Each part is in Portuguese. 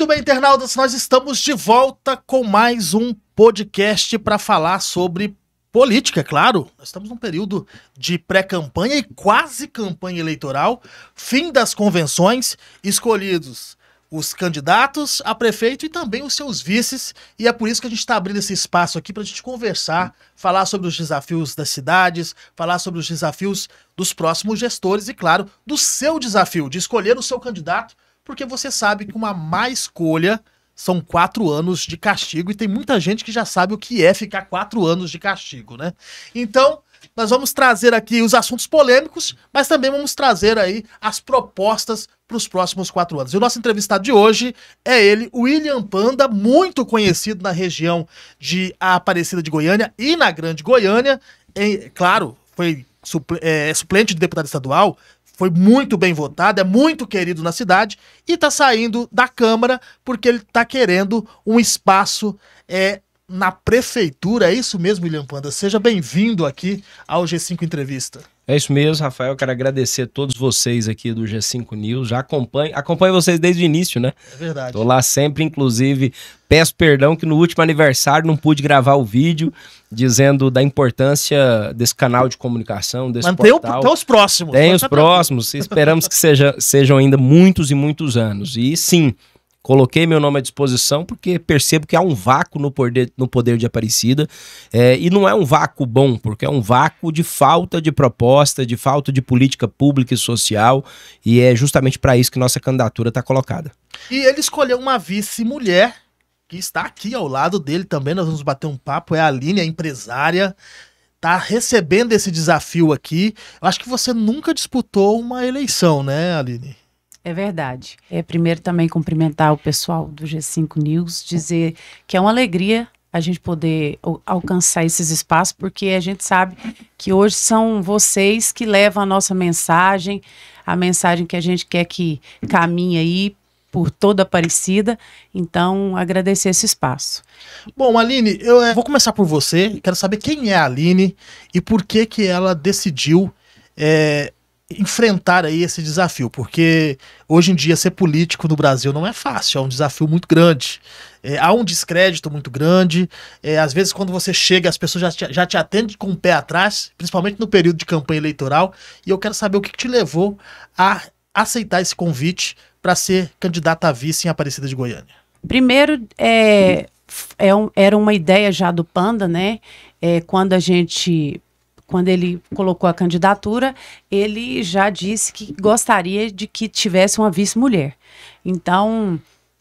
Muito bem, internautas, nós estamos de volta com mais um podcast para falar sobre política, é claro. Nós estamos num período de pré-campanha e quase campanha eleitoral, fim das convenções, escolhidos os candidatos a prefeito e também os seus vices. E é por isso que a gente está abrindo esse espaço aqui para a gente conversar, falar sobre os desafios das cidades, falar sobre os desafios dos próximos gestores e, claro, do seu desafio de escolher o seu candidato porque você sabe que uma má escolha são quatro anos de castigo e tem muita gente que já sabe o que é ficar quatro anos de castigo, né? Então, nós vamos trazer aqui os assuntos polêmicos, mas também vamos trazer aí as propostas para os próximos quatro anos. E o nosso entrevistado de hoje é ele, William Panda, muito conhecido na região de Aparecida de Goiânia e na Grande Goiânia. claro, foi é, suplente de deputado estadual, foi muito bem votado, é muito querido na cidade e está saindo da Câmara porque ele está querendo um espaço é, na prefeitura. É isso mesmo, William Panda. Seja bem-vindo aqui ao G5 Entrevista. É isso mesmo, Rafael. Quero agradecer a todos vocês aqui do G5 News. Já acompanho, acompanho vocês desde o início, né? É verdade. Tô lá sempre, inclusive, peço perdão que no último aniversário não pude gravar o vídeo dizendo da importância desse canal de comunicação, desse Mas portal. os próximos. Tem os próximos. Esperamos que seja, sejam ainda muitos e muitos anos. E sim, Coloquei meu nome à disposição porque percebo que há um vácuo no poder, no poder de Aparecida. É, e não é um vácuo bom, porque é um vácuo de falta de proposta, de falta de política pública e social. E é justamente para isso que nossa candidatura está colocada. E ele escolheu uma vice-mulher que está aqui ao lado dele também. Nós vamos bater um papo. É a Aline, a empresária está recebendo esse desafio aqui. Eu acho que você nunca disputou uma eleição, né, Aline? É verdade. É, primeiro também cumprimentar o pessoal do G5 News, dizer que é uma alegria a gente poder alcançar esses espaços, porque a gente sabe que hoje são vocês que levam a nossa mensagem, a mensagem que a gente quer que caminhe aí por toda Aparecida. Então, agradecer esse espaço. Bom, Aline, eu é, vou começar por você. Quero saber quem é a Aline e por que que ela decidiu é, enfrentar aí esse desafio, porque hoje em dia ser político no Brasil não é fácil, é um desafio muito grande. É, há um descrédito muito grande. É, às vezes, quando você chega, as pessoas já te, já te atendem com o pé atrás, principalmente no período de campanha eleitoral. E eu quero saber o que, que te levou a aceitar esse convite para ser candidata a vice em Aparecida de Goiânia. Primeiro, é, é um, era uma ideia já do Panda, né? É, quando a gente quando ele colocou a candidatura, ele já disse que gostaria de que tivesse uma vice-mulher. Então,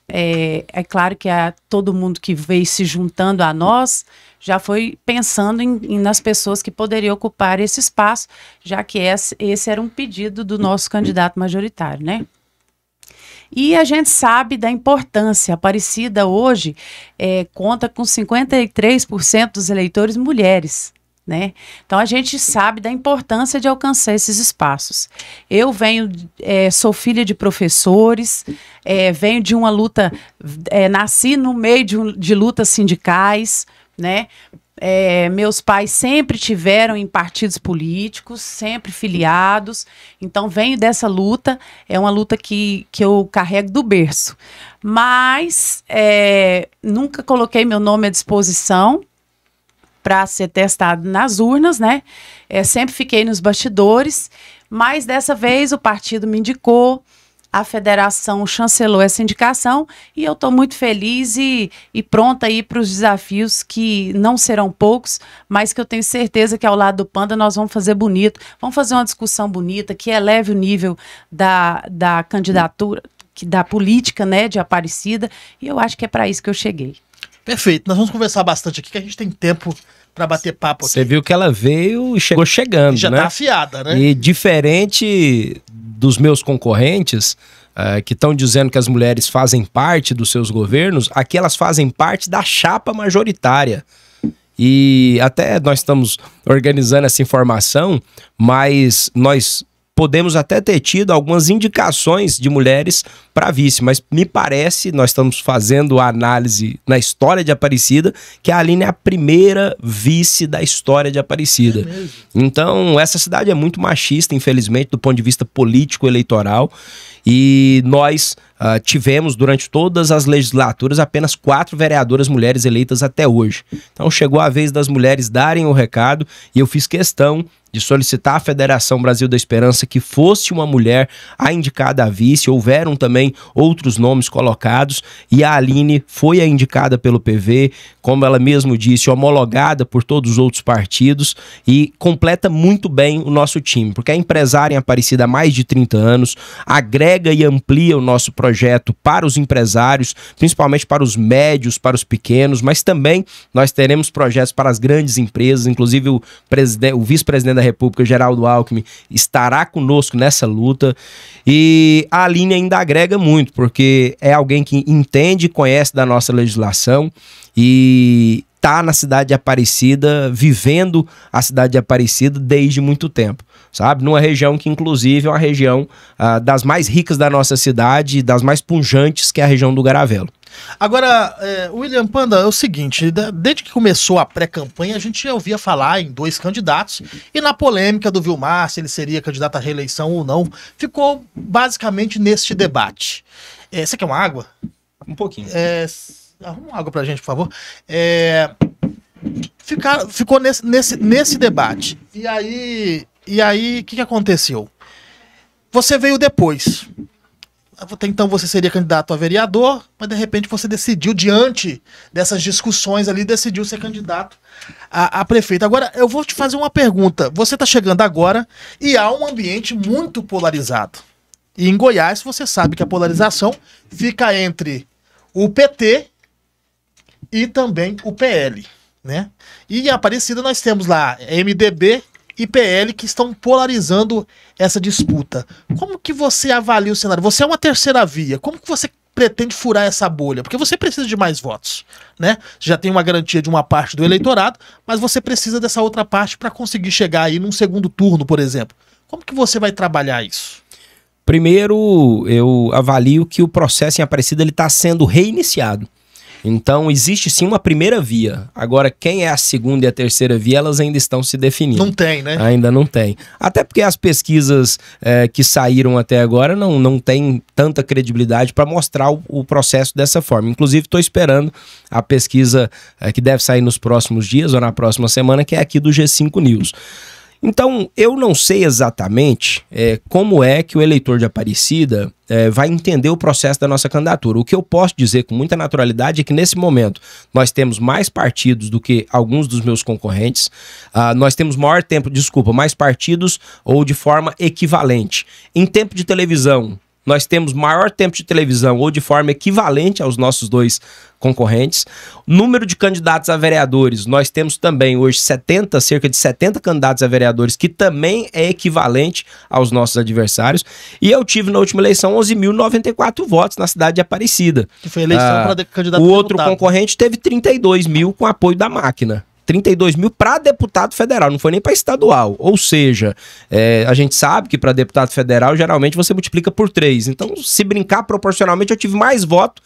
é, é, claro que a, todo mundo que veio se juntando a nós já foi pensando em, em, nas pessoas que poderiam ocupar esse espaço, já que esse, esse era um pedido do nosso candidato majoritário, né? E a gente sabe da importância. Aparecida hoje é, conta com 53% dos eleitores mulheres. Né? Então a gente sabe da importância de alcançar esses espaços. Eu venho, é, sou filha de professores, é, venho de uma luta, é, nasci no meio de, um, de lutas sindicais, né? É, meus pais sempre tiveram em partidos políticos, sempre filiados, então venho dessa luta, é uma luta que, que eu carrego do berço. Mas é, nunca coloquei meu nome à disposição, para ser testado nas urnas, né? É, sempre fiquei nos bastidores, mas dessa vez o partido me indicou, a federação chancelou essa indicação e eu estou muito feliz e, e pronta aí para os desafios que não serão poucos, mas que eu tenho certeza que ao lado do Panda nós vamos fazer bonito, vamos fazer uma discussão bonita que eleve o nível da, da candidatura, da política, né, de Aparecida, e eu acho que é para isso que eu cheguei. Perfeito. Nós vamos conversar bastante aqui, que a gente tem tempo para bater papo aqui. Você viu que ela veio e chegou chegando, e já né? Já tá afiada, né? E diferente dos meus concorrentes, uh, que estão dizendo que as mulheres fazem parte dos seus governos, aqui elas fazem parte da chapa majoritária. E até nós estamos organizando essa informação, mas nós podemos até ter tido algumas indicações de mulheres para vice, mas me parece, nós estamos fazendo a análise na história de Aparecida, que a Aline é a primeira vice da história de Aparecida. É então, essa cidade é muito machista, infelizmente, do ponto de vista político eleitoral, e nós Uh, tivemos durante todas as legislaturas apenas quatro vereadoras mulheres eleitas até hoje. Então chegou a vez das mulheres darem o recado e eu fiz questão de solicitar à Federação Brasil da Esperança que fosse uma mulher a indicada a vice. Houveram também outros nomes colocados e a Aline foi a indicada pelo PV, como ela mesmo disse, homologada por todos os outros partidos e completa muito bem o nosso time, porque é empresária em Aparecida há mais de 30 anos, agrega e amplia o nosso projeto projeto para os empresários, principalmente para os médios, para os pequenos, mas também nós teremos projetos para as grandes empresas, inclusive o, o vice-presidente da República, Geraldo Alckmin, estará conosco nessa luta. E a Aline ainda agrega muito, porque é alguém que entende, conhece da nossa legislação e tá na cidade de Aparecida, vivendo a cidade de Aparecida desde muito tempo, sabe? Numa região que, inclusive, é uma região ah, das mais ricas da nossa cidade, das mais punjantes, que é a região do Garavelo. Agora, é, William Panda, é o seguinte: desde que começou a pré-campanha, a gente ouvia falar em dois candidatos, e na polêmica do Vilmar, se ele seria candidato à reeleição ou não, ficou basicamente neste debate. É, você quer uma água? Um pouquinho. É, Arruma água pra gente, por favor. É, ficar, ficou nesse, nesse, nesse debate. E aí, e aí, o que, que aconteceu? Você veio depois. Até então você seria candidato a vereador, mas de repente você decidiu, diante dessas discussões ali, decidiu ser candidato a, a prefeito. Agora, eu vou te fazer uma pergunta. Você está chegando agora e há um ambiente muito polarizado. E em Goiás, você sabe que a polarização fica entre o PT e também o PL. Né? E em Aparecida nós temos lá MDB e PL que estão polarizando essa disputa. Como que você avalia o cenário? Você é uma terceira via. Como que você pretende furar essa bolha? Porque você precisa de mais votos, né? Já tem uma garantia de uma parte do eleitorado, mas você precisa dessa outra parte para conseguir chegar aí num segundo turno, por exemplo. Como que você vai trabalhar isso? Primeiro, eu avalio que o processo em Aparecida ele está sendo reiniciado. Então, existe sim uma primeira via. Agora, quem é a segunda e a terceira via, elas ainda estão se definindo. Não tem, né? Ainda não tem. Até porque as pesquisas é, que saíram até agora não, não têm tanta credibilidade para mostrar o, o, processo dessa forma. Inclusive, estou esperando a pesquisa é, que deve sair nos próximos dias ou na próxima semana, que é aqui do G5 News. Então, eu não sei exatamente é, como é que o eleitor de Aparecida é, vai entender o processo da nossa candidatura. O que eu posso dizer com muita naturalidade é que, nesse momento, nós temos mais partidos do que alguns dos meus concorrentes, ah, nós temos maior tempo, desculpa, mais partidos ou de forma equivalente. Em tempo de televisão, nós temos maior tempo de televisão ou de forma equivalente aos nossos dois concorrentes. Número de candidatos a vereadores, nós temos também hoje 70, cerca de 70 candidatos a vereadores, que também é equivalente aos nossos adversários. E eu tive na última eleição 11.094 votos na cidade de Aparecida. Que foi eleição ah, para candidato O outro deputado. concorrente teve 32 mil com apoio da máquina. 32 mil para deputado federal, não foi nem para estadual. Ou seja, é, a gente sabe que para deputado federal, geralmente você multiplica por três Então, se brincar proporcionalmente, eu tive mais voto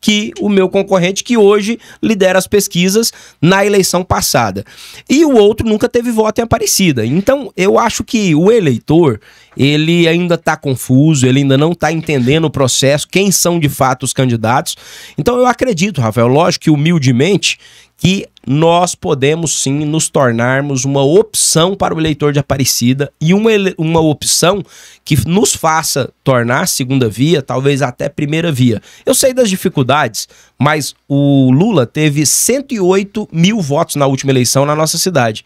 que o meu concorrente, que hoje lidera as pesquisas na eleição passada. E o outro nunca teve voto em Aparecida. Então, eu acho que o eleitor, ele ainda está confuso, ele ainda não está entendendo o processo, quem são de fato os candidatos. Então, eu acredito, Rafael, lógico que humildemente, que nós podemos sim nos tornarmos uma opção para o eleitor de Aparecida e uma, uma opção que nos faça tornar segunda via, talvez até primeira via. Eu sei das dificuldades, mas o Lula teve 108 mil votos na última eleição na nossa cidade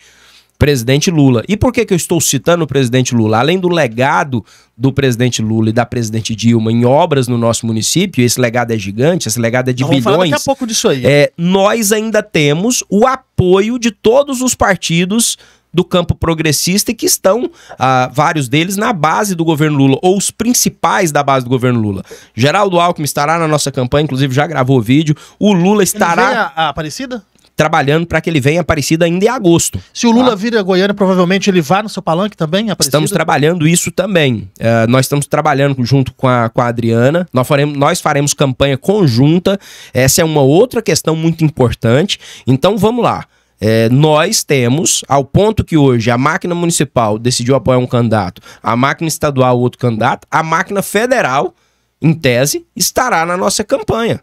presidente Lula. E por que, que eu estou citando o presidente Lula? Além do legado do presidente Lula e da presidente Dilma em obras no nosso município, esse legado é gigante, esse legado é de Vamos bilhões. Falar daqui a pouco disso aí. É, nós ainda temos o apoio de todos os partidos do campo progressista e que estão, ah, vários deles, na base do governo Lula, ou os principais da base do governo Lula. Geraldo Alckmin estará na nossa campanha, inclusive já gravou o vídeo. O Lula estará. Ele vem a, a Aparecida? trabalhando para que ele venha Aparecida ainda em agosto. Se o Lula tá? vir a Goiânia, provavelmente ele vá no seu palanque também, Aparecida? Estamos trabalhando isso também. Uh, nós estamos trabalhando junto com a, com a Adriana, nós faremos, nós faremos campanha conjunta, essa é uma outra questão muito importante. Então vamos lá. É, nós temos, ao ponto que hoje a máquina municipal decidiu apoiar um candidato, a máquina estadual outro candidato, a máquina federal, em tese, estará na nossa campanha.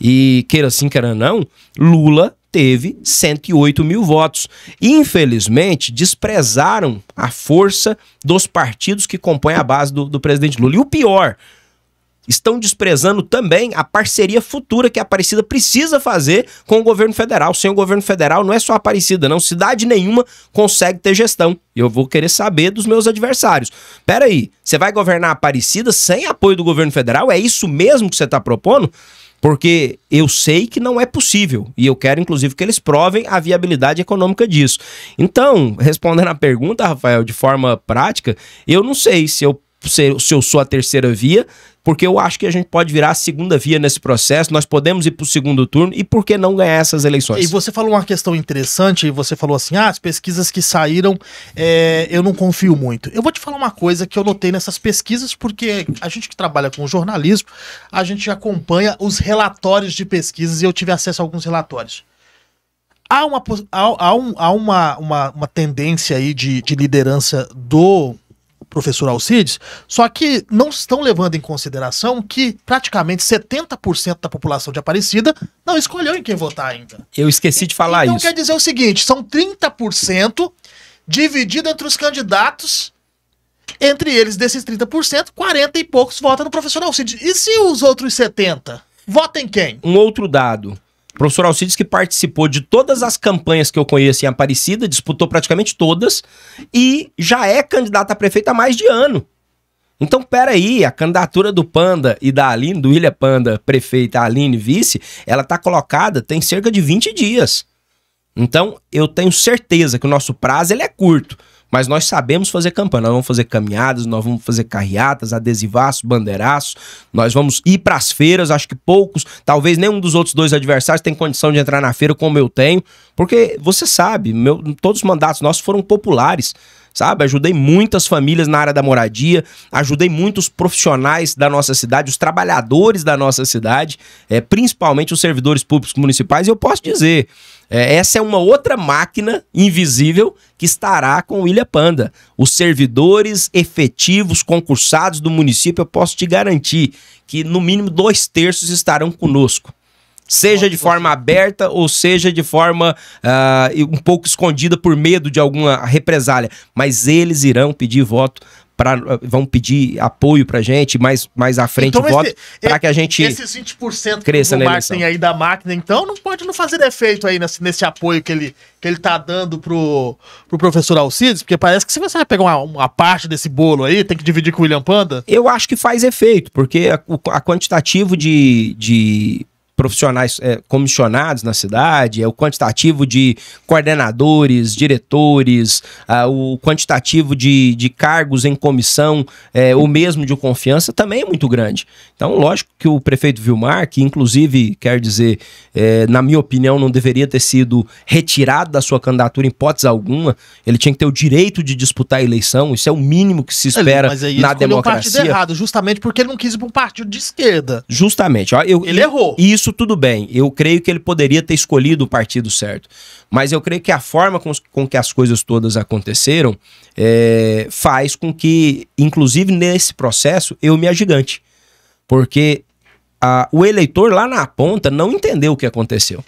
E queira sim, queira não, Lula teve 108 mil votos. Infelizmente, desprezaram a força dos partidos que compõem a base do, do presidente Lula. E o pior, estão desprezando também a parceria futura que a Aparecida precisa fazer com o governo federal. Sem o governo federal, não é só Aparecida, não. Cidade nenhuma consegue ter gestão. eu vou querer saber dos meus adversários. Peraí, você vai governar a Aparecida sem apoio do governo federal? É isso mesmo que você está propondo? porque eu sei que não é possível e eu quero, inclusive, que eles provem a viabilidade econômica disso. Então, respondendo a pergunta, Rafael, de forma prática, eu não sei se eu se eu sou a terceira via, porque eu acho que a gente pode virar a segunda via nesse processo, nós podemos ir para o segundo turno e por que não ganhar essas eleições? E você falou uma questão interessante, e você falou assim: ah, as pesquisas que saíram é, eu não confio muito. Eu vou te falar uma coisa que eu notei nessas pesquisas, porque a gente que trabalha com jornalismo, a gente acompanha os relatórios de pesquisas e eu tive acesso a alguns relatórios. Há uma, há, há, um, há uma, uma, uma tendência aí de, de liderança do professor Alcides, só que não estão levando em consideração que praticamente 70% da população de Aparecida não escolheu em quem votar ainda. Eu esqueci de falar então, isso. Então quer dizer o seguinte, são 30% dividido entre os candidatos entre eles, desses 30%, 40 e poucos votam no professor Alcides. E se os outros 70? Votem quem? Um outro dado. O professor Alcides que participou de todas as campanhas que eu conheço em Aparecida, disputou praticamente todas e já é candidato a prefeito há mais de ano. Então, peraí, a candidatura do Panda e da Aline, do William Panda, prefeita Aline Vice, ela está colocada tem cerca de 20 dias. Então, eu tenho certeza que o nosso prazo ele é curto. Mas nós sabemos fazer campanha. Nós vamos fazer caminhadas, nós vamos fazer carreatas, adesivaços, bandeiraços. Nós vamos ir para as feiras. Acho que poucos, talvez nenhum dos outros dois adversários tem condição de entrar na feira como eu tenho. Porque você sabe, meu, todos os mandatos nossos foram populares sabe? Ajudei muitas famílias na área da moradia, ajudei muitos profissionais da nossa cidade, os trabalhadores da nossa cidade, é, principalmente os servidores públicos municipais. E eu posso dizer, é, essa é uma outra máquina invisível que estará com o Ilha Panda. Os servidores efetivos concursados do município, eu posso te garantir que no mínimo dois terços estarão conosco. Seja de forma aberta ou seja de forma uh, um pouco escondida por medo de alguma represália. Mas eles irão pedir voto pra, vão pedir apoio pra gente mais, mais à frente, então, voto, para que a gente esses 20% cresça que o Martin aí da máquina, então, não pode não fazer defeito aí nesse, nesse apoio que ele, que ele tá dando pro, pro professor Alcides, porque parece que se você vai pegar uma, uma parte desse bolo aí, tem que dividir com o William Panda. Eu acho que faz efeito, porque a, a quantitativo de, de profissionais é, comissionados na cidade, é o quantitativo de coordenadores, diretores, o quantitativo de, de cargos em comissão, é, ou mesmo de confiança, também é muito grande. Então, lógico que o prefeito Vilmar, que inclusive, quer dizer, é, na minha opinião, não deveria ter sido retirado da sua candidatura em hipótese alguma, ele tinha que ter o direito de disputar a eleição, isso é o mínimo que se espera ele, mas aí na democracia. Um partido errado, justamente porque ele não quis ir para um partido de esquerda. Justamente. Ó, eu, ele errou. Isso isso tudo bem. Eu creio que ele poderia ter escolhido o partido certo. Mas eu creio que a forma com, com que as coisas todas aconteceram é, faz com que, inclusive nesse processo, eu me agigante. Porque a, o eleitor lá na ponta não entendeu o que aconteceu.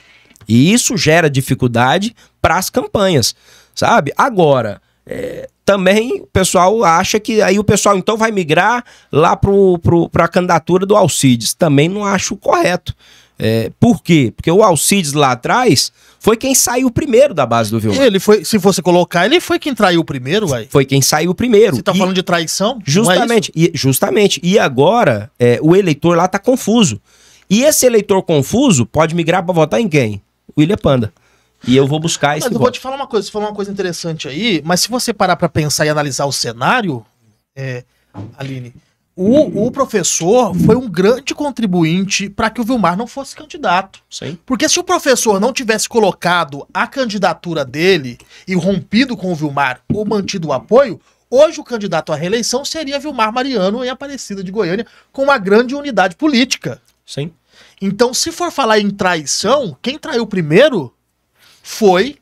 E isso gera dificuldade para as campanhas, sabe? Agora, é, também o pessoal acha que aí o pessoal então vai migrar lá para a candidatura do Alcides. Também não acho correto. É, por quê? Porque o Alcides lá atrás foi quem saiu primeiro da base do Vilmar. Ele foi, se você colocar, ele foi quem traiu primeiro, ué. Foi quem saiu primeiro. Você tá e, falando de traição? É justamente, é e, justamente. E agora é, o eleitor lá tá confuso. E esse eleitor confuso pode migrar para votar em quem? O William Panda. E eu vou buscar esse. Mas eu voto. vou te falar uma coisa, você falou uma coisa interessante aí, mas se você parar para pensar e analisar o cenário, é, Aline, o, o professor foi um grande contribuinte para que o Vilmar não fosse candidato. Sim. Porque se o professor não tivesse colocado a candidatura dele e rompido com o Vilmar ou mantido o apoio, Hoje o candidato à reeleição seria Vilmar Mariano em Aparecida de Goiânia, com uma grande unidade política. Sim. Então, se for falar em traição, quem traiu primeiro foi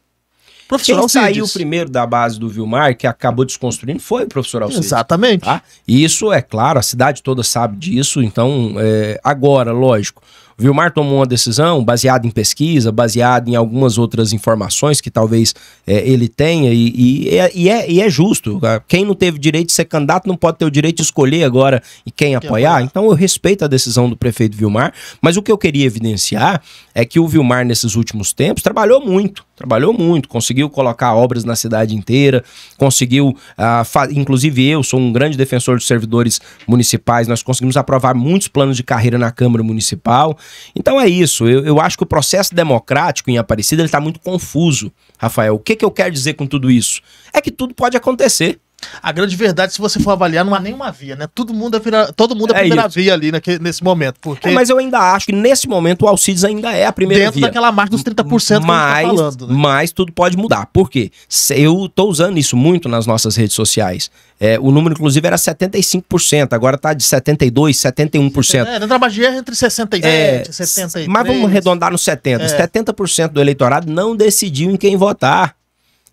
Profissional Quem saiu primeiro da base do Vilmar, que acabou desconstruindo, foi o profissional Alcides. Exatamente. Tá? E isso, é claro, a cidade toda sabe disso, então, é, agora, lógico. O Vilmar tomou uma decisão baseada em pesquisa, baseada em algumas outras informações que talvez é, ele tenha, e, e, é, e, é, e, é, justo. Ah, quem não teve direito de ser candidato não pode ter o direito de escolher agora e quem, apoiar. apoiar. Então eu respeito a decisão do prefeito Vilmar, mas o que eu queria evidenciar é que o Vilmar, nesses últimos tempos, trabalhou muito. Trabalhou muito, conseguiu colocar obras na cidade inteira, conseguiu, ah, inclusive eu sou um grande defensor dos servidores municipais, nós conseguimos aprovar muitos planos de carreira na Câmara Municipal. Então é isso, eu, eu acho que o processo democrático em Aparecida está muito confuso, Rafael. O que, que eu quero dizer com tudo isso? É que tudo pode acontecer. A grande verdade, se você for avaliar, não há nenhuma via, né? Todo mundo é, vira, todo mundo é a é primeira via ali né, nesse momento. Porque... É, mas eu ainda acho que nesse momento o Alcides ainda é a primeira Dentro via. Dentro daquela margem dos 30% mas, que tá falando. Né? Mas tudo pode mudar. Por quê? Eu tô usando isso muito nas nossas redes sociais. É, o número, inclusive, era 75%, agora está de 72%, 71%. É, na é entre 67% é, 73%. Mas vamos arredondar nos 70%. É. 70% do eleitorado não decidiu em quem votar.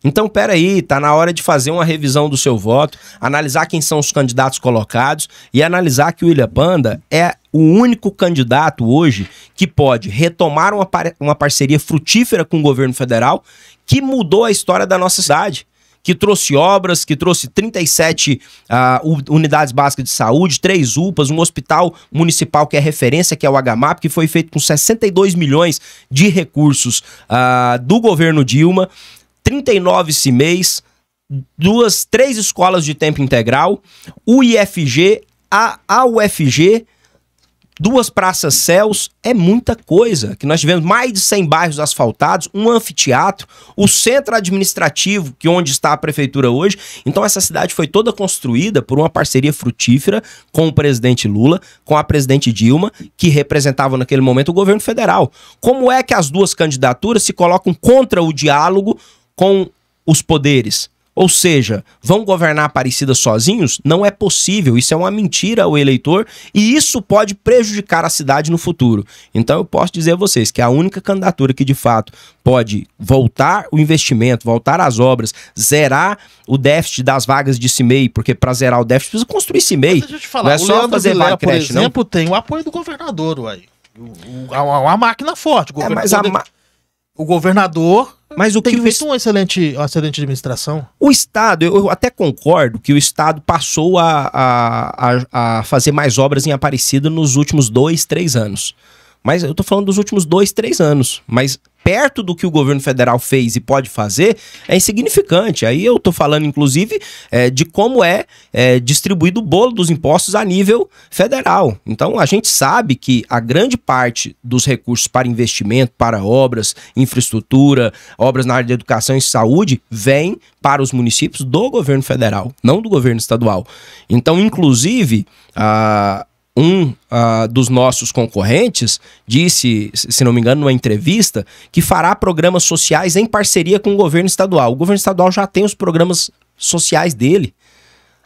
Então, peraí, tá na hora de fazer uma revisão do seu voto, analisar quem são os candidatos colocados e analisar que o William Panda é o único candidato hoje que pode retomar uma, par uma parceria frutífera com o governo federal que mudou a história da nossa cidade que trouxe obras, que trouxe 37 ah, uh, unidades básicas de saúde, três UPAs, um hospital municipal que é referência, que é o HMAP, que foi feito com 62 milhões de recursos uh, do governo Dilma. 39 CIMEIs, duas, três escolas de tempo integral, o ifg a AUFG, duas praças céus, é muita coisa. Que nós tivemos mais de 100 bairros asfaltados, um anfiteatro, o centro administrativo, que onde está a prefeitura hoje. Então essa cidade foi toda construída por uma parceria frutífera com o presidente Lula, com a presidente Dilma, que representava naquele momento o governo federal. Como é que as duas candidaturas se colocam contra o diálogo com os poderes. Ou seja, vão governar Aparecida sozinhos? Não é possível. Isso é uma mentira ao eleitor e isso pode prejudicar a cidade no futuro. Então eu posso dizer a vocês que a única candidatura que de fato pode voltar o investimento, voltar as obras, zerar o déficit das vagas de CIMEI, porque para zerar o déficit precisa construir CIMEI. Mas deixa eu Não é só Leandro fazer Vilela, por creche, exemplo, não. tem o apoio do governador, aí, Uma máquina forte. O é, mas a, o governador mas o tem que feito o... uma excelente, uma excelente administração. O Estado, eu, eu, até concordo que o Estado passou a, a, a, a, fazer mais obras em Aparecida nos últimos dois, três anos. Mas eu tô falando dos últimos dois, três anos. Mas perto do que o governo federal fez e pode fazer, é insignificante. Aí eu estou falando, inclusive, é, de como é, é distribuído o bolo dos impostos a nível federal. Então, a gente sabe que a grande parte dos recursos para investimento, para obras, infraestrutura, obras na área de educação e saúde, vem para os municípios do governo federal, não do governo estadual. Então, inclusive, a um uh, dos nossos concorrentes disse, se não me engano, numa entrevista, que fará programas sociais em parceria com o governo estadual. O governo estadual já tem os programas sociais dele.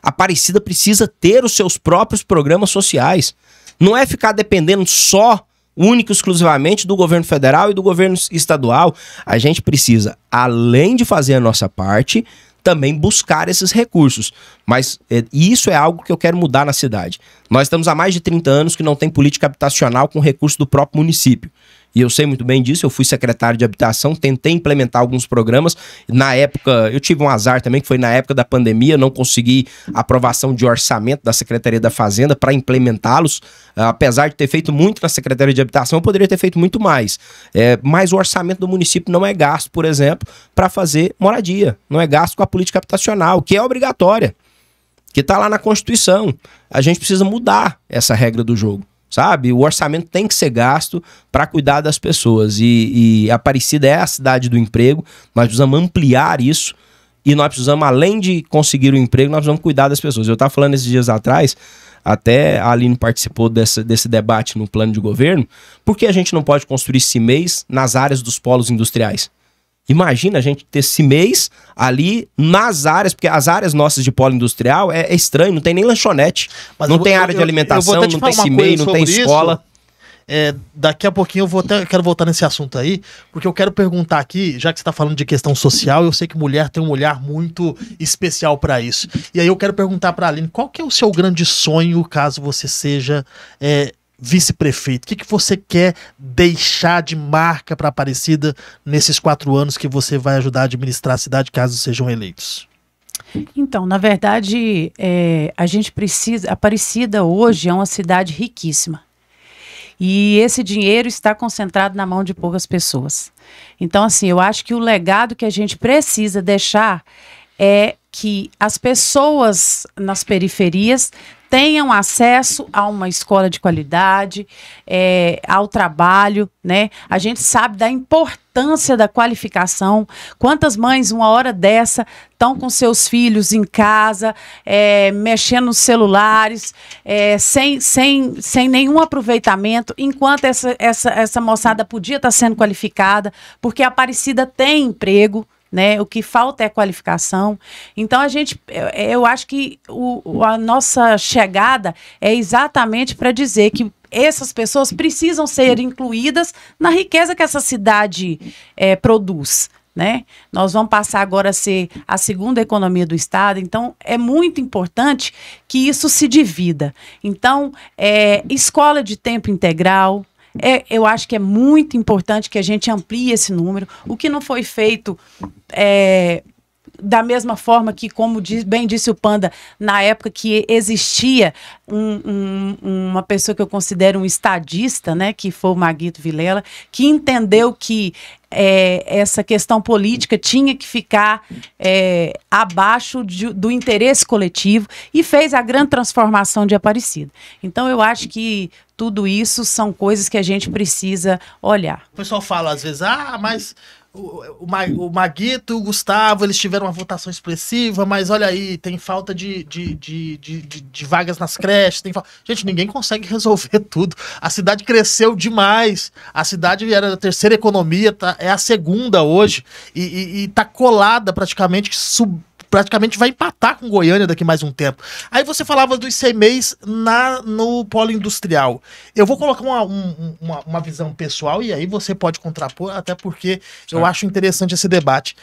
A Aparecida precisa ter os seus próprios programas sociais. Não é ficar dependendo só, único exclusivamente, do governo federal e do governo estadual. A gente precisa, além de fazer a nossa parte, também buscar esses recursos. Mas é, isso é algo que eu quero mudar na cidade. Nós estamos há mais de 30 anos que não tem política habitacional com recurso do próprio município e eu sei muito bem disso, eu fui secretário de habitação, tentei implementar alguns programas. Na época, eu tive um azar também, que foi na época da pandemia, não consegui aprovação de orçamento da Secretaria da Fazenda para implementá-los. Ah, apesar de ter feito muito na Secretaria de Habitação, eu poderia ter feito muito mais. É, mas o orçamento do município não é gasto, por exemplo, para fazer moradia. Não é gasto com a política habitacional, que é obrigatória que está lá na Constituição. A gente precisa mudar essa regra do jogo sabe? O orçamento tem que ser gasto para cuidar das pessoas. E, e Aparecida é a cidade do emprego, nós precisamos ampliar isso. E nós precisamos, além de conseguir o um emprego, nós precisamos cuidar das pessoas. Eu estava falando esses dias atrás, até a Aline participou desse debate no plano de governo, por que a gente não pode construir CIMEIs nas áreas dos polos industriais? Imagina a gente ter esse mês ali nas áreas, porque as áreas nossas de polo industrial é, é estranho, não tem nem lanchonete, Mas não tem área eu, de alimentação, não tem CIMEI, não tem escola. É, daqui a pouquinho eu vou até, eu quero voltar nesse assunto aí, porque eu quero perguntar aqui, já que você está falando de questão social, eu sei que mulher tem um olhar muito especial para isso. E aí eu quero perguntar para a Aline, qual que é o seu grande sonho, caso você seja é, vice-prefeito? O que, que você quer deixar de marca para Aparecida nesses quatro anos que você vai ajudar a administrar a cidade caso sejam eleitos? Então, na verdade, é, a gente precisa. Aparecida hoje é uma cidade riquíssima. E esse dinheiro está concentrado na mão de poucas pessoas. Então, assim, eu acho que o legado que a gente precisa deixar é que as pessoas nas periferias tenham acesso a uma escola de qualidade, é, ao trabalho, né? A gente sabe da importância da qualificação. Quantas mães, uma hora dessa, estão com seus filhos em casa, é, mexendo nos celulares, é, sem, sem, sem nenhum aproveitamento, enquanto essa, essa, essa moçada podia estar tá sendo qualificada, porque a Aparecida tem emprego né? O que falta é qualificação. Então a gente, eu acho que o, a nossa chegada é exatamente para dizer que essas pessoas precisam ser incluídas na riqueza que essa cidade é, produz. Né? Nós vamos passar agora a ser a segunda economia do Estado, então é muito importante que isso se divida. Então, é, escola de tempo integral, é, eu acho que é muito importante que a gente amplie esse número. O que não foi feito é, da mesma forma que, como diz, bem disse o Panda, na época que existia um, um, uma pessoa que eu considero um estadista, né, que foi o Maguito Vilela, que entendeu que é, essa questão política tinha que ficar é, abaixo de, do interesse coletivo e fez a grande transformação de Aparecida. Então, eu acho que tudo isso são coisas que a gente precisa olhar. O pessoal fala às vezes, ah, mas o, o Maguito e o Gustavo, eles tiveram uma votação expressiva, mas olha aí, tem falta de, de, de, de, de vagas nas creches, tem fa... Gente, ninguém consegue resolver tudo. A cidade cresceu demais. A cidade era a terceira economia, tá, é a segunda hoje, e, e, e tá colada praticamente sub, praticamente vai empatar com Goiânia daqui mais um tempo. Aí você falava dos CMEs na, no polo industrial. Eu vou colocar uma, um, uma, uma, visão pessoal e aí você pode contrapor, até porque certo. eu acho interessante esse debate.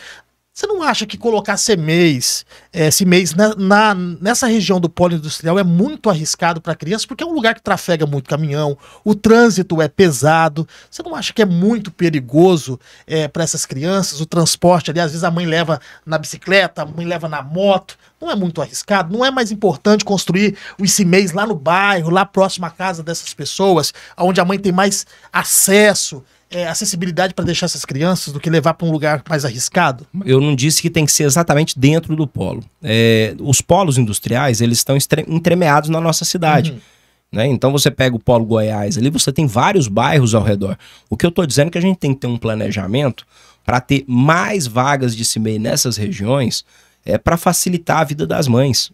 Você não acha que colocar CMEs, é, CMEs na, na, nessa região do polo industrial é muito arriscado para crianças? Porque é um lugar que trafega muito caminhão, o trânsito é pesado. Você não acha que é muito perigoso é, para essas crianças? O transporte ali, às vezes a mãe leva na bicicleta, a mãe leva na moto. Não é muito arriscado? Não é mais importante construir os CMEs lá no bairro, lá próximo à casa dessas pessoas, onde a mãe tem mais acesso? é, acessibilidade para deixar essas crianças do que levar para um lugar mais arriscado? Eu não disse que tem que ser exatamente dentro do polo. É, os polos industriais, eles estão entremeados na nossa cidade. Uhum. Né? Então você pega o polo Goiás ali, você tem vários bairros ao redor. O que eu estou dizendo é que a gente tem que ter um planejamento para ter mais vagas de CIMEI nessas regiões é, para facilitar a vida das mães.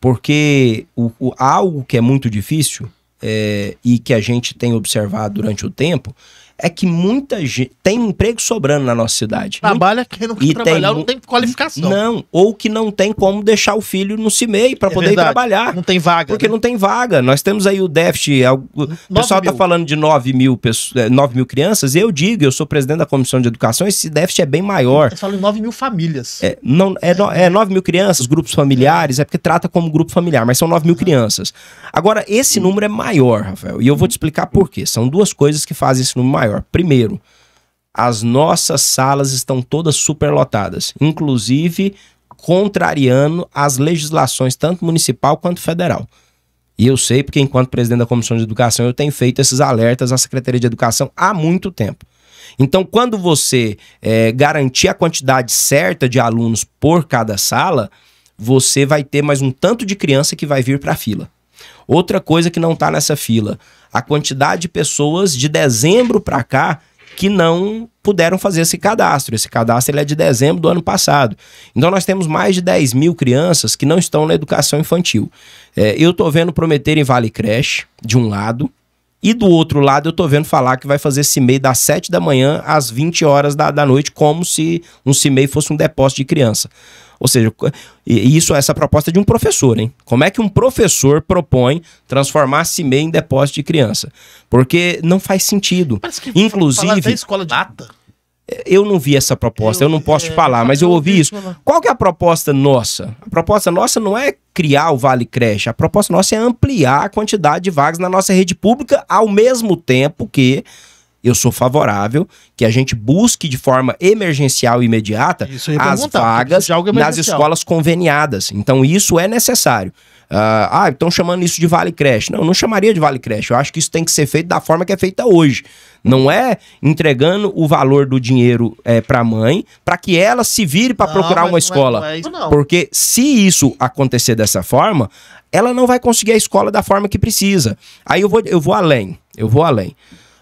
Porque o, o algo que é muito difícil é, e que a gente tem observado durante o tempo é que muita gente tem emprego sobrando na nossa cidade. Trabalha quem não quer e trabalhar, tem, não tem qualificação. Não, ou que não tem como deixar o filho no CIMEI para é poder verdade. ir trabalhar. Não tem vaga. Porque né? não tem vaga. Nós temos aí o déficit. O pessoal está falando de 9 mil, pessoas, 9 é, mil crianças. Eu digo, eu sou presidente da Comissão de Educação, esse déficit é bem maior. Eles falam em 9 mil famílias. É, não, é, é 9 mil crianças, grupos familiares, é porque trata como grupo familiar, mas são 9 mil crianças. Agora, esse número é maior, Rafael, e eu vou te explicar por quê. São duas coisas que fazem esse número maior maior. Primeiro, as nossas salas estão todas superlotadas, inclusive contrariando as legislações tanto municipal quanto federal. E eu sei porque enquanto presidente da Comissão de Educação eu tenho feito esses alertas à Secretaria de Educação há muito tempo. Então, quando você é, garantir a quantidade certa de alunos por cada sala, você vai ter mais um tanto de criança que vai vir para a fila. Outra coisa que não está nessa fila, a quantidade de pessoas de dezembro para cá que não puderam fazer esse cadastro. Esse cadastro ele é de dezembro do ano passado. Então nós temos mais de 10 mil crianças que não estão na educação infantil. É, eu estou vendo prometerem Vale Creche, de um lado, e do outro lado, eu estou vendo falar que vai fazer CIMEI das 7 da manhã às 20 horas da, da noite, como se um CIMEI fosse um depósito de criança. Ou seja, e isso é essa proposta de um professor, hein? Como é que um professor propõe transformar a CIME em depósito de criança? Porque não faz sentido. que Inclusive, escola de data. É, eu não vi essa proposta, eu, eu não posso é, te falar, mas eu ouvi isso. Falar. Qual que é a proposta nossa? A proposta nossa não é criar o Vale Creche, a proposta nossa é ampliar a quantidade de vagas na nossa rede pública ao mesmo tempo que eu sou favorável que a gente busque de forma emergencial e imediata as vagas é nas escolas conveniadas. Então, isso é necessário. Uh, ah, estão chamando isso de vale creche. Não, eu não chamaria de vale creche. Eu acho que isso tem que ser feito da forma que é feita hoje. Não é entregando o valor do dinheiro é, eh, para a mãe para que ela se vire para procurar uma é- escola. é, não é isso, Porque se isso acontecer dessa forma, ela não vai conseguir a escola da forma que precisa. Aí eu vou, eu vou além. Eu vou além.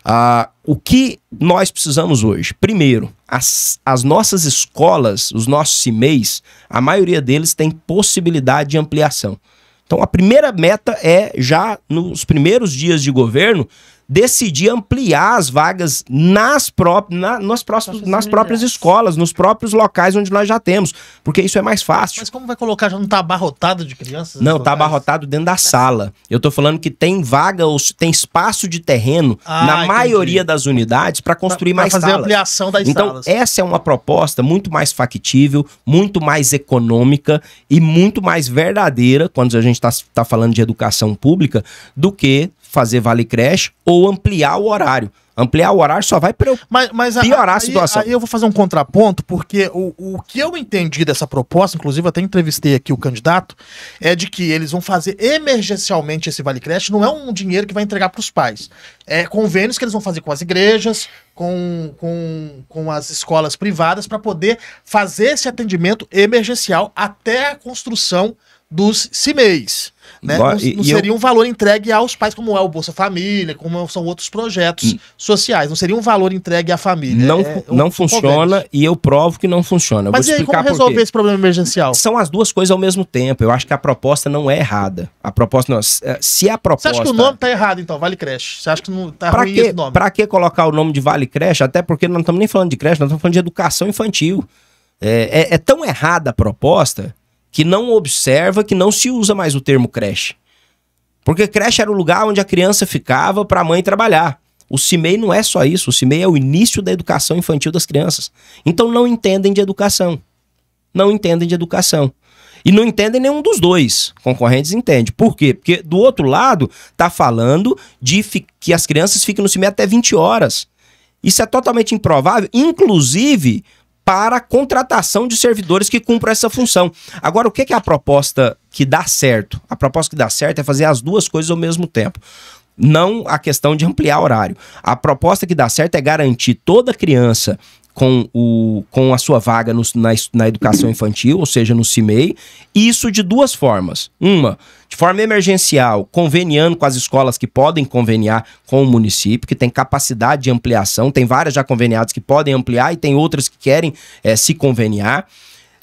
Ah, o que nós precisamos hoje? Primeiro, as, as nossas escolas, os nossos CIMEIs, a maioria deles tem possibilidade de ampliação. Então, a primeira meta é, já nos primeiros dias de governo, decidir ampliar as vagas nas, pró na, nas, próximos, nas próprias escolas, nos próprios locais onde nós já temos, porque isso é mais fácil. Mas como vai colocar? Já não está abarrotado de crianças? Não, está abarrotado dentro da sala. Eu estou falando que tem vaga, ou tem espaço de terreno ah, na entendi. maioria das unidades para construir pra, pra mais fazer salas. ampliação das então, salas. Então, essa é uma proposta muito mais factível, muito mais econômica e muito mais verdadeira quando a gente está tá falando de educação pública do que fazer vale creche ou ampliar o horário. Ampliar o horário só vai mas, piorar aí, a situação. Aí eu vou fazer um contraponto, porque o, o que eu entendi dessa proposta, inclusive até entrevistei aqui o candidato, é de que eles vão fazer emergencialmente esse Vale Creche, não é um dinheiro que vai entregar para os pais. É convênios que eles vão fazer com as igrejas, com, com, com as escolas privadas, para poder fazer esse atendimento emergencial até a construção dos CIMEIs. Né? Não, e, seria um valor entregue aos pais, como é o Bolsa Família, como é são outros projetos e... Hum. sociais. Não seria um valor entregue à família. Não, é, não funciona e eu provo que não funciona. Mas e aí, como resolver esse problema emergencial? São as duas coisas ao mesmo tempo. Eu acho que a proposta não é errada. A proposta não. Se a proposta. Você acha que o nome tá errado, então, Vale Creche? Você acha que não tá pra ruim que, nome? Pra que colocar o nome de Vale Creche? Até porque nós não estamos nem falando de creche, nós estamos falando de educação infantil. É, é, é, tão errada a proposta que não observa que não se usa mais o termo creche. Porque creche era o lugar onde a criança ficava para a mãe trabalhar. O CIMEI não é só isso, o CIMEI é o início da educação infantil das crianças. Então não entendem de educação. Não entendem de educação. E não entendem nenhum dos dois. Concorrentes entende? Por quê? Porque do outro lado está falando de que as crianças fiquem no CIMEI até 20 horas. Isso é totalmente improvável, inclusive para a contratação de servidores que cumpram essa função. Agora, o que é a proposta que dá certo? A proposta que dá certo é fazer as duas coisas ao mesmo tempo não a questão de ampliar horário. A proposta que dá certo é garantir toda criança com, o, com a sua vaga no, na, na educação infantil, ou seja, no CIMEI. Isso de duas formas. Uma, de forma emergencial, conveniando com as escolas que podem conveniar com o município, que tem capacidade de ampliação, tem várias já conveniadas que podem ampliar e tem outras que querem é, se conveniar.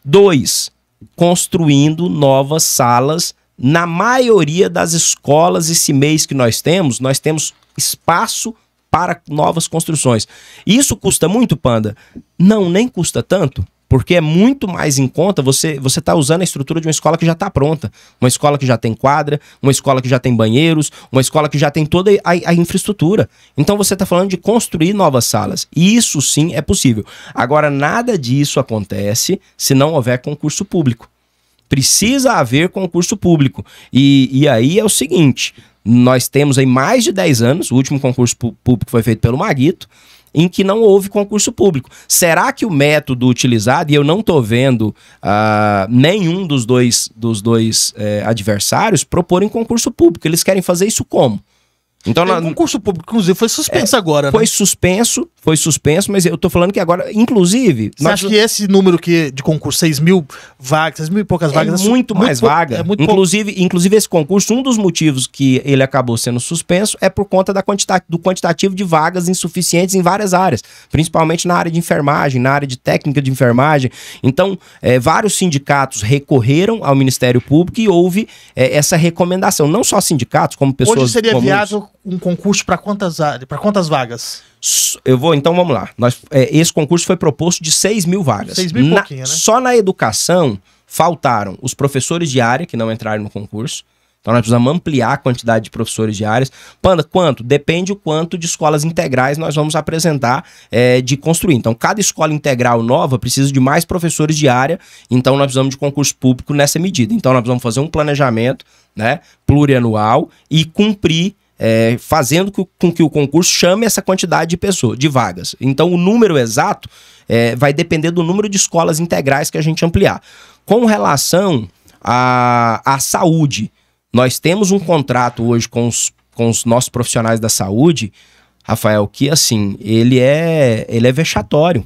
Dois, construindo novas salas na maioria das escolas e CIMEIs que nós temos, nós temos espaço para novas construções. Isso custa muito, Panda? Não, nem custa tanto. Porque é muito mais em conta você você está usando a estrutura de uma escola que já está pronta. Uma escola que já tem quadra, uma escola que já tem banheiros, uma escola que já tem toda a, a infraestrutura. Então você está falando de construir novas salas. isso sim é possível. Agora, nada disso acontece se não houver concurso público. Precisa haver concurso público. E, e aí é o seguinte: nós temos aí mais de 10 anos, o último concurso público foi feito pelo Maguito, em que não houve concurso público. Será que o método utilizado, e eu não estou vendo uh, nenhum dos dois, dos dois eh, adversários proporem concurso público, eles querem fazer isso como? Então, um concurso público, inclusive, foi suspenso é, agora. Né? Foi né? suspenso, foi suspenso, mas eu tô falando que agora, inclusive. Você nós... acha que esse número que, de concurso, 6 mil vagas, 6 mil e poucas é vagas. É muito mais muito vaga. É muito inclusive, inclusive, esse concurso, um dos motivos que ele acabou sendo suspenso é por conta da quantita do quantitativo de vagas insuficientes em várias áreas, principalmente na área de enfermagem, na área de técnica de enfermagem. Então, é, vários sindicatos recorreram ao Ministério Público e houve eh, essa recomendação. Não só sindicatos, como pessoas. Hoje seria comuns. viável um concurso para quantas para quantas vagas? Eu vou, então vamos lá. Nós, é, esse concurso foi proposto de 6 mil vagas. 6 mil na, né? Só na educação faltaram os professores de área que não entraram no concurso. Então nós precisamos ampliar a quantidade de professores de áreas. Panda, quanto? Depende o quanto de escolas integrais nós vamos apresentar é, de construir. Então, cada escola integral nova precisa de mais professores de área, então nós precisamos de concurso público nessa medida. Então, nós vamos fazer um planejamento né, plurianual e cumprir é, fazendo com que o concurso chame essa quantidade de pessoas, de vagas. Então, o número exato é, vai depender do número de escolas integrais que a gente ampliar. Com relação à, à saúde, nós temos um contrato hoje com os, com os nossos profissionais da saúde, Rafael, que assim, ele é, ele é vexatório.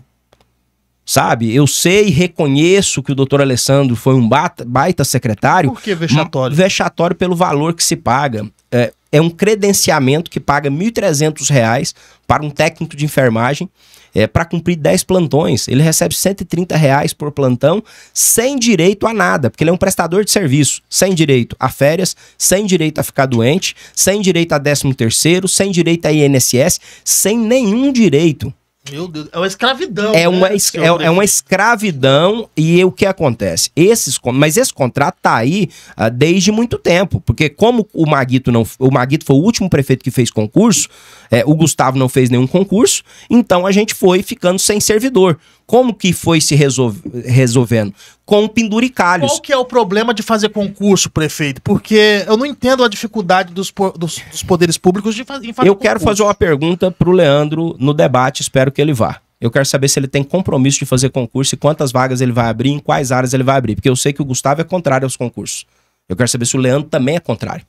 Sabe? Eu sei e reconheço que o doutor Alessandro foi um baita, baita secretário. Por que vexatório? Vexatório pelo valor que se paga. É, é um credenciamento que paga R$ 1.300 para um técnico de enfermagem é, para cumprir 10 plantões. Ele recebe R$ reais por plantão, sem direito a nada, porque ele é um prestador de serviço, sem direito a férias, sem direito a ficar doente, sem direito a 13 terceiro, sem direito a INSS, sem nenhum direito. Meu Deus, é uma escravidão. É, né, uma, es é, é, uma escravidão e o que acontece? Esses, mas esse contrato tá aí ah, desde muito tempo, porque como o Maguito não, o Maguito foi o último prefeito que fez concurso, é, o Gustavo não fez nenhum concurso, então a gente foi ficando sem servidor. Como que foi se resolvendo? Com penduricalhos. Qual que é o problema de fazer concurso, prefeito? Porque eu não entendo a dificuldade dos, dos, dos poderes públicos de fazer, fazer Eu concurso. quero fazer uma pergunta para o Leandro no debate, espero que ele vá. Eu quero saber se ele tem compromisso de fazer concurso e quantas vagas ele vai abrir, em quais áreas ele vai abrir. Porque eu sei que o Gustavo é contrário aos concursos. Eu quero saber se o Leandro também é contrário.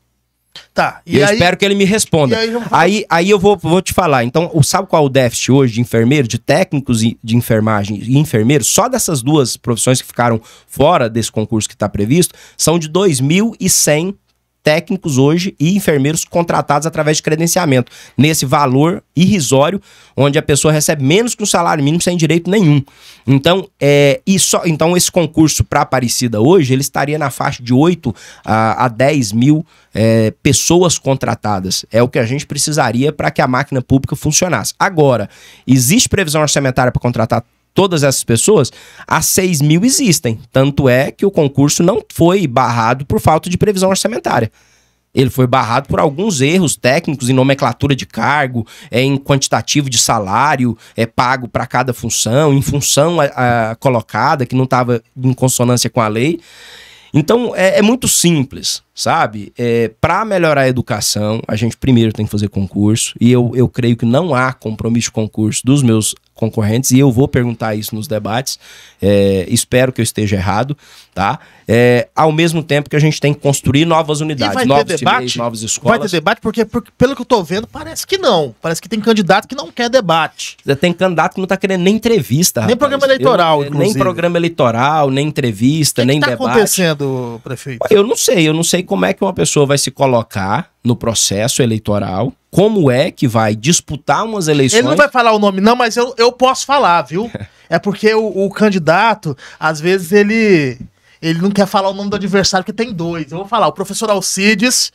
Tá. E eu aí... espero que ele me responda. Aí, aí, aí, eu vou, vou te falar. Então, sabe qual é o déficit hoje de enfermeiro, de técnicos de enfermagem e enfermeiros? Só dessas duas profissões que ficaram fora desse concurso que está previsto, são de 2.100 técnicos hoje e enfermeiros contratados através de credenciamento, nesse valor irrisório, onde a pessoa recebe menos que um salário mínimo sem direito nenhum. Então, é, e só, então esse concurso para Aparecida hoje, ele estaria na faixa de 8 a, a 10 mil é, pessoas contratadas. É o que a gente precisaria para que a máquina pública funcionasse. Agora, existe previsão orçamentária para contratar todas essas pessoas, as 6 mil existem. Tanto é que o concurso não foi barrado por falta de previsão orçamentária. Ele foi barrado por alguns erros técnicos em nomenclatura de cargo, é, em quantitativo de salário é pago para cada função, em função a, é, a, é, colocada, que não estava em consonância com a lei. Então, é, é muito simples sabe? É, para melhorar a educação, a gente primeiro tem que fazer concurso, e eu, eu creio que não há compromisso de concurso dos meus concorrentes, e eu vou perguntar isso nos debates, é, espero que eu esteja errado, tá? É, ao mesmo tempo que a gente tem que construir novas unidades, novos CBEs, novas escolas. Vai ter debate? Porque, porque pelo que eu tô vendo, parece que não. Parece que tem candidato que não quer debate. Tem candidato que não tá querendo nem entrevista, rapaz. Nem programa eleitoral, eu, Nem programa eleitoral, nem entrevista, que nem que tá debate. O que tá acontecendo, prefeito? Eu não sei, eu não sei aí como é que uma pessoa vai se colocar no processo eleitoral, como é que vai disputar umas eleições. Ele não vai falar o nome, não, mas eu, eu posso falar, viu? é porque o, o candidato, às vezes, ele. Ele não quer falar o nome do adversário, que tem dois. Eu vou falar, o professor Alcides,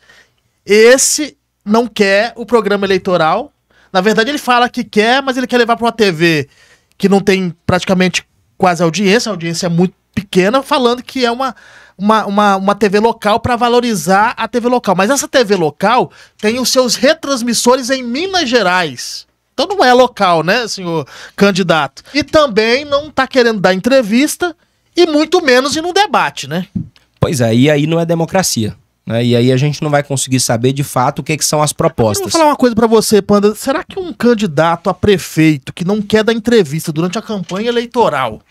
esse não quer o programa eleitoral. Na verdade, ele fala que quer, mas ele quer levar para uma TV que não tem praticamente quase audiência, a audiência é muito pequena, falando que é uma, uma, uma, uma TV local para valorizar a TV local. Mas essa TV local tem os seus retransmissores em Minas Gerais. Então não é local, né, senhor candidato? E também não está querendo dar entrevista e muito menos ir no debate, né? Pois é, e aí não é democracia. Né? E aí a gente não vai conseguir saber de fato o que, é que são as propostas. Eu vou falar uma coisa para você, Panda. Será que um candidato a prefeito que não quer dar entrevista durante a campanha eleitoral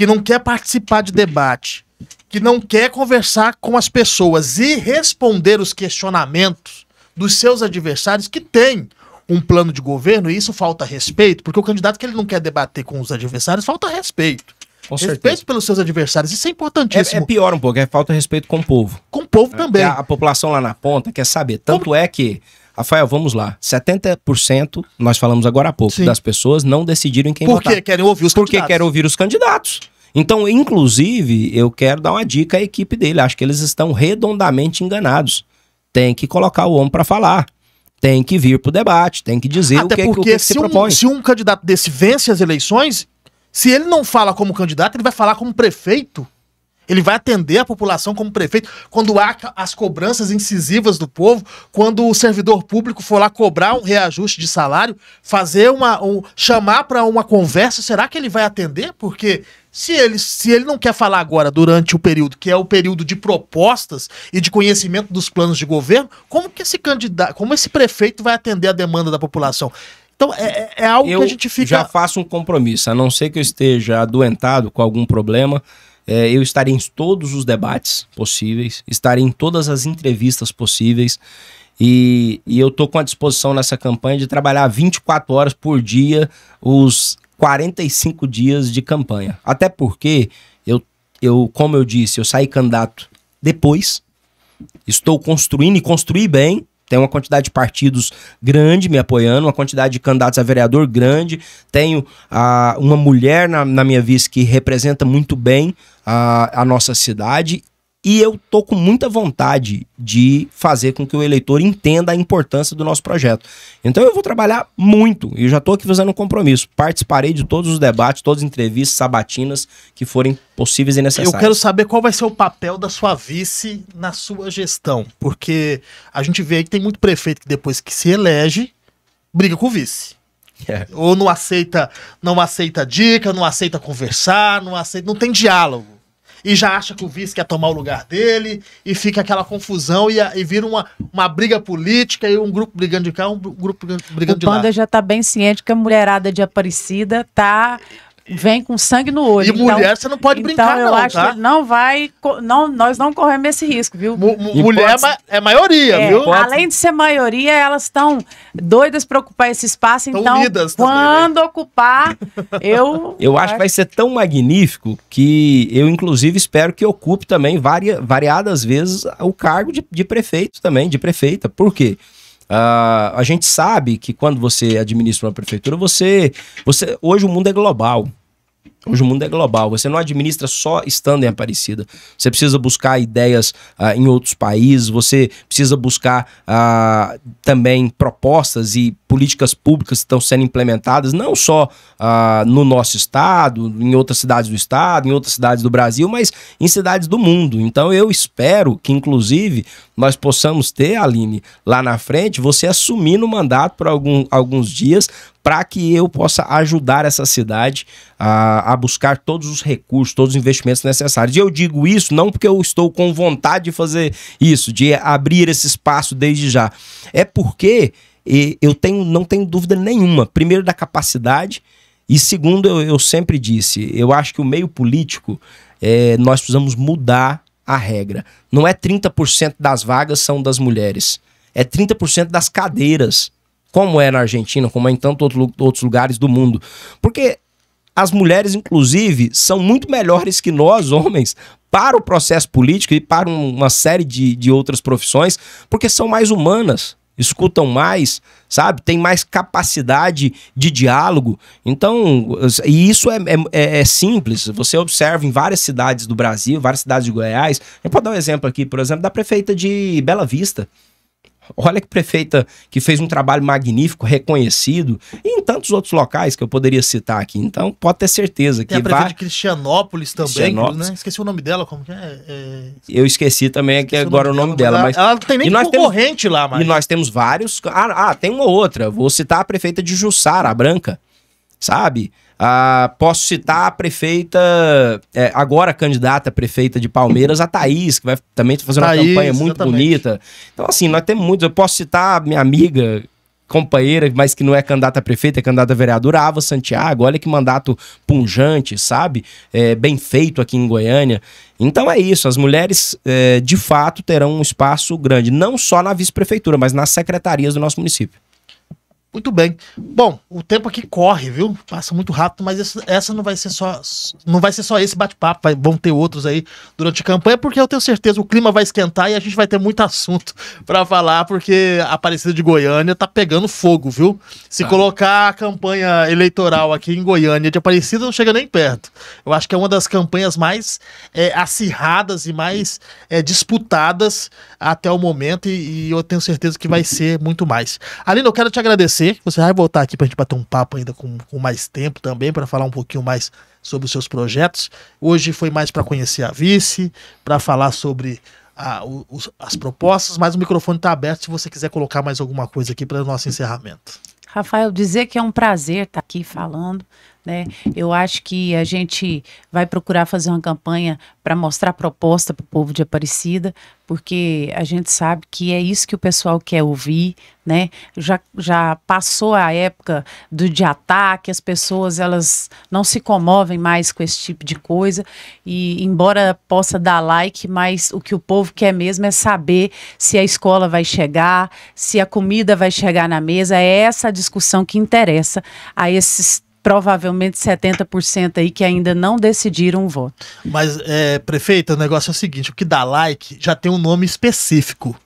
que não quer participar de debate, que não quer conversar com as pessoas e responder os questionamentos dos seus adversários que tem um plano de governo, e isso falta respeito, porque o candidato que ele não quer debater com os adversários falta respeito. Com respeito pelos seus adversários, isso é importantíssimo. É, é, pior um pouco, é falta de respeito com o povo. Com o povo é, também. A, a, população lá na ponta quer saber. Tanto Como... é que Rafael, vamos lá. 70%, nós falamos agora há pouco, Sim. das pessoas não decidiram em quem Por votar. Porque querem ouvir os Porque candidatos. Porque querem ouvir os candidatos. Então, inclusive, eu quero dar uma dica à equipe dele. Acho que eles estão redondamente enganados. Tem que colocar o homem para falar. Tem que vir para o debate, tem que dizer Até é o que, porque que, é que, se, se um, propõe. Se um candidato desse vence as eleições, se ele não fala como candidato, ele vai falar como prefeito. Ele vai atender a população como prefeito quando há as cobranças incisivas do povo, quando o servidor público for lá cobrar um reajuste de salário, fazer uma um, chamar para uma conversa, será que ele vai atender? Porque se ele, se ele não quer falar agora durante o período, que é o período de propostas e de conhecimento dos planos de governo, como que esse candidato, como esse prefeito vai atender a demanda da população? Então é, é, é algo eu que a gente fica. Já faço um compromisso, a não ser que eu esteja adoentado com algum problema é, eu estarei em todos os debates possíveis, estarei em todas as entrevistas possíveis. E, e eu estou com a disposição nessa campanha de trabalhar 24 horas por dia, os 45 dias de campanha. Até porque eu, eu como eu disse, eu saí candidato depois. Estou construindo e construí bem tem uma quantidade de partidos grande me apoiando, uma quantidade de candidatos a vereador grande. Tenho ah, uma mulher na, na, minha vice que representa muito bem ah, a nossa cidade e eu tô com muita vontade de fazer com que o eleitor entenda a importância do nosso projeto. Então eu vou trabalhar muito e já estou aqui fazendo um compromisso. Participarei de todos os debates, todas as entrevistas, sabatinas que forem possíveis e necessárias. Eu quero saber qual vai ser o papel da sua vice na sua gestão, porque a gente vê que tem muito prefeito que depois que se elege briga com o vice. É. Ou não aceita, não aceita dica, não aceita conversar, não aceita, não tem diálogo e já acha que o vice quer tomar o lugar dele, e fica aquela confusão e, e vira uma, uma briga política e um grupo brigando de cá, um grupo brigando o de lá. O Panda já tá bem ciente que a mulherada de Aparecida tá vem com sangue no olho. E então, mulher você não pode então brincar, não. eu acho tá? que não vai. Não, nós não corremos esse risco, viu? M mulher pode... É, é, maioria, é, viu? Além de ser maioria, elas estão doidas para ocupar esse espaço. Tão então, né? quando também, ocupar, eu. Eu acho que vai ser tão magnífico que eu, inclusive, espero que ocupe também varia variadas vezes o cargo de, de prefeito também, de prefeita. Por quê? Uh, a gente sabe que quando você administra uma prefeitura, você, você. Hoje o mundo é global. Hoje o mundo é global, você não administra só estando em Aparecida. Você precisa buscar ideias uh, em outros países, você precisa buscar uh, também propostas e políticas públicas que estão sendo implementadas, não só ah, no nosso estado, em outras cidades do estado, em outras cidades do Brasil, mas em cidades do mundo. Então eu espero que, inclusive, nós possamos ter, Aline, lá na frente, você assumindo o mandato por algum, alguns dias para que eu possa ajudar essa cidade a, a, buscar todos os recursos, todos os investimentos necessários. E eu digo isso não porque eu estou com vontade de fazer isso, de abrir esse espaço desde já. É porque e eu tenho, não tenho dúvida nenhuma, primeiro, da capacidade, e segundo, eu, eu sempre disse, eu acho que o meio político, é, nós precisamos mudar a regra. Não é 30% das vagas são das mulheres, é 30% das cadeiras, como é na Argentina, como é em tantos outros lugares do mundo. Porque as mulheres, inclusive, são muito melhores que nós, homens, para o processo político e para uma série de, de outras profissões, porque são mais humanas escutam mais, sabe? Tem mais capacidade de diálogo. Então, e isso é, é, é, é, simples. Você observa em várias cidades do Brasil, várias cidades de Goiás. Eu posso dar um exemplo aqui, por exemplo, da prefeita de Bela Vista. Olha que prefeita que fez um trabalho magnífico, reconhecido, e em tantos outros locais que eu poderia citar aqui. Então, pode ter certeza que. a prefeita vai... de Cristianópolis também, Cristianópolis. Né? Esqueci o nome dela, como que é? é... Eu esqueci também esqueci agora o nome, dela, dela. mas... Ela não tem nem concorrente temos... lá, mas... E nós temos vários... Ah, ah, tem uma outra. Vou citar a prefeita de Jussara, a Branca, sabe? Ah, posso citar a prefeita, é, agora candidata a prefeita de Palmeiras, a Thaís, que vai também tá fazendo uma Thaís, campanha muito exatamente. bonita. Então, assim, nós temos muitos. Eu posso citar a minha amiga, companheira, mas que não é candidata a prefeita, é candidata a vereadora, Ava Santiago, olha que mandato punjante, sabe? É, bem feito aqui em Goiânia. Então é isso, as mulheres é, de fato terão um espaço grande, não só na vice-prefeitura, mas nas secretarias do nosso município. Muito bem. Bom, o tempo aqui corre, viu? Passa muito rápido, mas essa não vai ser só não vai ser só esse bate-papo, vão ter outros aí durante a campanha, porque eu tenho certeza o clima vai esquentar e a gente vai ter muito assunto para falar, porque a Aparecida de Goiânia tá pegando fogo, viu? Se ah. colocar a campanha eleitoral aqui em Goiânia de Aparecida não chega nem perto. Eu acho que é uma das campanhas mais é, acirradas e mais é, disputadas até o momento e, e eu tenho certeza que vai ser muito mais. Aline, eu quero te agradecer você, que você vai voltar aqui para a gente bater um papo ainda com, com mais tempo também, para falar um pouquinho mais sobre os seus projetos. Hoje foi mais para conhecer a vice, para falar sobre a, as propostas, mas o microfone está aberto se você quiser colocar mais alguma coisa aqui para o nosso encerramento. Rafael, dizer que é um prazer estar tá aqui falando. Né? Eu acho que a gente vai procurar fazer uma campanha para mostrar proposta para o povo de Aparecida, porque a gente sabe que é isso que o pessoal quer ouvir, né? Já, já passou a época do de ataque, as pessoas elas não se comovem mais com esse tipo de coisa e embora possa dar like, mas o que o povo quer mesmo é saber se a escola vai chegar, se a comida vai chegar na mesa, é essa a discussão que interessa a esses provavelmente 70% aí que ainda não decidiram o voto. Mas, é, prefeita, o negócio é o seguinte: o que dá like já tem um nome específico.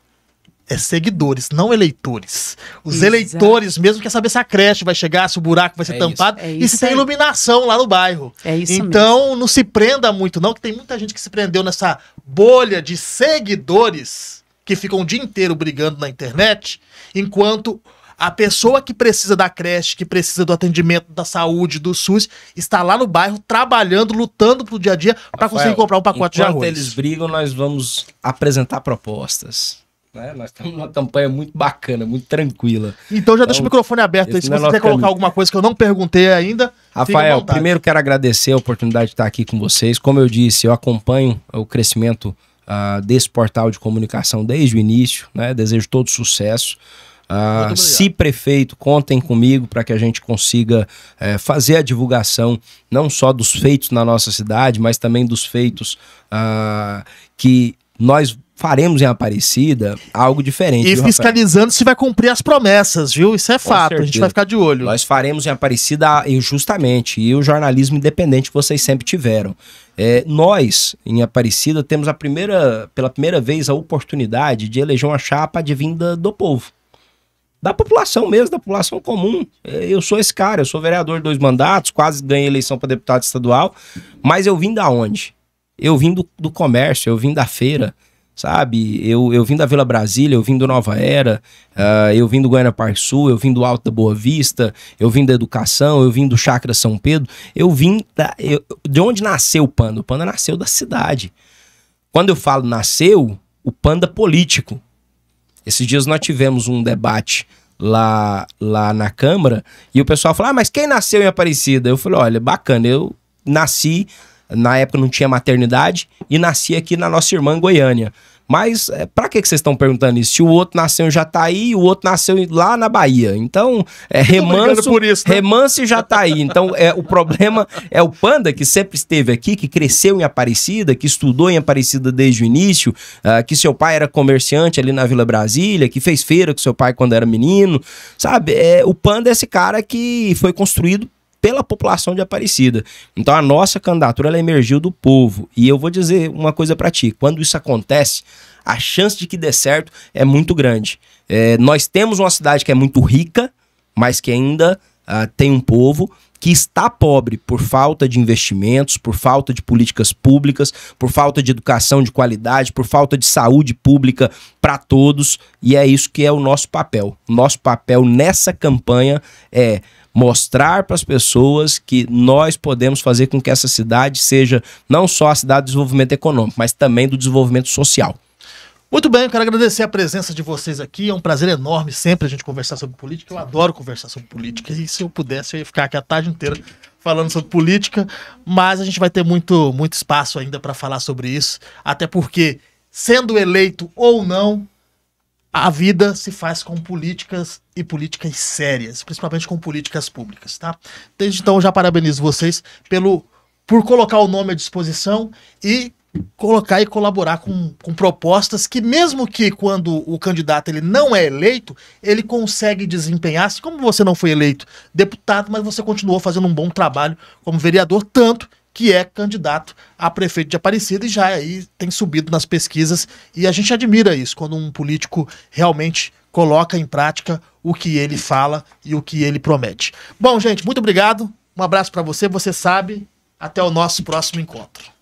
É seguidores, não eleitores. Os Exato. eleitores mesmo quer saber se a creche vai chegar, se o buraco vai ser é tampado isso. É isso e se aí. tem iluminação lá no bairro. É isso então, mesmo. não se prenda muito, não, que tem muita gente que se prendeu nessa bolha de seguidores que ficam o dia inteiro brigando na internet, enquanto a pessoa que precisa da creche, que precisa do atendimento da saúde, do SUS, está lá no bairro trabalhando, lutando pro dia a dia para conseguir comprar um pacote de arroz. Enquanto eles brigam, nós vamos apresentar propostas. Né? Nós estamos numa campanha muito bacana, muito tranquila. Então já então, deixa o microfone aberto aí, se você quiser colocar caminho. É alguma coisa que eu não perguntei ainda. Rafael, primeiro quero agradecer a oportunidade de estar aqui com vocês. Como eu disse, eu acompanho é, o crescimento uh, desse portal de comunicação desde o início, né? Desejo todo sucesso. Ah, se prefeito, contem comigo para que a gente consiga é, fazer a divulgação não só dos feitos na nossa cidade, mas também dos feitos ah, que nós faremos em Aparecida algo diferente. E viu, fiscalizando se vai cumprir as promessas, viu? Isso é Com fato, certeza. a gente vai ficar de olho. Nós faremos em Aparecida justamente, e o jornalismo independente que vocês sempre tiveram. É, nós, em Aparecida, temos a primeira, pela primeira vez a oportunidade de eleger uma chapa de vinda do povo da população mesmo, da população comum. É, eu sou esse cara, eu sou vereador de dois mandatos, quase ganhei eleição para deputado estadual, mas eu vim da onde? Eu vim do, do comércio, eu vim da feira, sabe? Eu, eu vim da Vila Brasília, eu vim do Nova Era, uh, eu vim do Goiânia Parque Sul, eu vim do Alto da Boa Vista, eu vim da educação, eu vim do Chacra São Pedro, eu vim da, eu, de onde nasceu o Panda? O Panda nasceu da cidade. Quando eu falo nasceu, o Panda político, esses dias nós tivemos um debate lá, lá na Câmara e o pessoal falou: ah, mas quem nasceu em Aparecida? Eu falei: olha, bacana, eu nasci, na época não tinha maternidade, e nasci aqui na nossa irmã Goiânia. Mas é, para que, que vocês estão perguntando isso? Se o outro nasceu já tá aí, o outro nasceu lá na Bahia. Então, é, remanso, por isso, né? remanso tá aí. Então, é, o problema é o Panda, que sempre esteve aqui, que cresceu em Aparecida, que estudou em Aparecida desde o início, uh, que seu pai era comerciante ali na Vila Brasília, que fez feira com seu pai quando era menino. Sabe? É, o Panda é esse cara que foi construído pela população de Aparecida. Então a nossa candidatura ela emergiu do povo. E eu vou dizer uma coisa para ti: quando isso acontece, a chance de que dê certo é muito grande. É, nós temos uma cidade que é muito rica, mas que ainda uh, tem um povo que está pobre por falta de investimentos, por falta de políticas públicas, por falta de educação de qualidade, por falta de saúde pública para todos. E é isso que é o nosso papel. Nosso papel nessa campanha é mostrar para as pessoas que nós podemos fazer com que essa cidade seja não só a cidade do desenvolvimento econômico, mas também do desenvolvimento social. Muito bem, eu quero agradecer a presença de vocês aqui. É um prazer enorme sempre a gente conversar sobre política. Eu adoro conversar sobre política. E se eu pudesse, eu ia ficar aqui a tarde inteira falando sobre política. Mas a gente vai ter muito, muito espaço ainda para falar sobre isso. Até porque, sendo eleito ou não, a vida se faz com políticas e políticas sérias, principalmente com políticas públicas, tá? Desde então já parabenizo vocês pelo por colocar o nome à disposição e colocar e colaborar com, com propostas que mesmo que quando o candidato ele não é eleito, ele consegue desempenhar, se assim como você não foi eleito deputado, mas você continuou fazendo um bom trabalho como vereador, tanto que é candidato a prefeito de Aparecida e já aí tem subido nas pesquisas e a gente admira isso quando um político realmente coloca em prática o que ele fala e o que ele promete. Bom, gente, muito obrigado. Um abraço para você. Você sabe. Até o nosso próximo encontro.